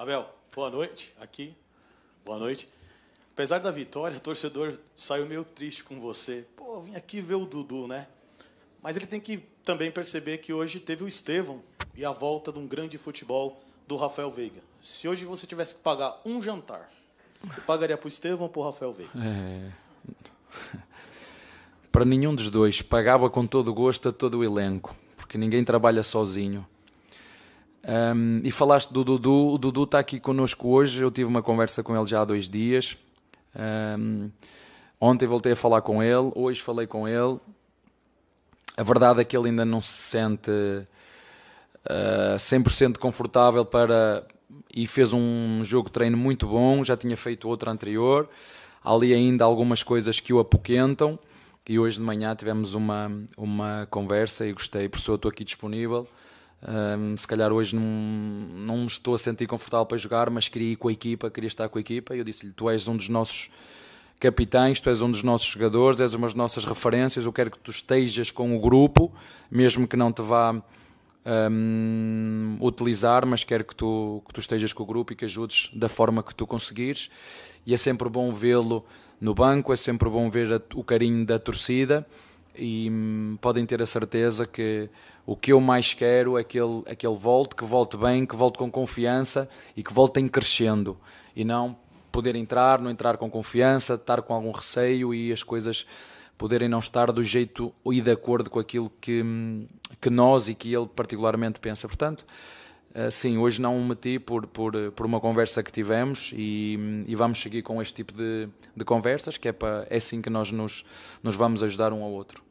Abel, boa noite aqui. Boa noite. Apesar da vitória, o torcedor saiu meio triste com você. Pô, vim aqui ver o Dudu, né? Mas ele tem que também perceber que hoje teve o Estevão e a volta de um grande futebol do Rafael Veiga. Se hoje você tivesse que pagar um jantar, você pagaria para o Estevão ou para o Rafael Veiga? É... para nenhum dos dois. Pagava com todo gosto a todo o elenco, porque ninguém trabalha sozinho. Um, e falaste do Dudu, o Dudu está aqui connosco hoje. Eu tive uma conversa com ele já há dois dias. Um, ontem voltei a falar com ele, hoje falei com ele. A verdade é que ele ainda não se sente uh, ah, 100% confortável para. e fez um jogo de treino muito bom, já tinha feito outro anterior. Há ali ainda algumas coisas que o apoquentam. E hoje de manhã tivemos uma, uma conversa e gostei, professor, estou aqui disponível um, se calhar hoje não, estou a sentir confortável para jogar, mas queria ir com a equipa, queria estar com a equipa. E eu disse-lhe: Tu és um dos nossos capitães, tu és um dos nossos jogadores, és uma das nossas referências. Eu quero que tu estejas com o grupo, mesmo que não te vá um, utilizar, mas quero que tu, que tu estejas com o grupo e que ajudes da forma que tu conseguires. E é sempre bom vê-lo no banco, é sempre bom ver a, o carinho da torcida e hum, podem ter a certeza que o que eu mais quero é que ele, é que ele volte, que volte bem, que volte com confiança e que volte em crescendo e não poder entrar, não entrar com confiança, estar com algum receio e as coisas poderem não estar do jeito e de acordo com aquilo que, hum, que nós e que ele particularmente pensa. Portanto, eh, sim, hoje não o meti por, por, por uma conversa que tivemos e, e vamos seguir com este tipo de, de conversas, que é, para, é assim que nós nos, nos vamos ajudar um ao outro.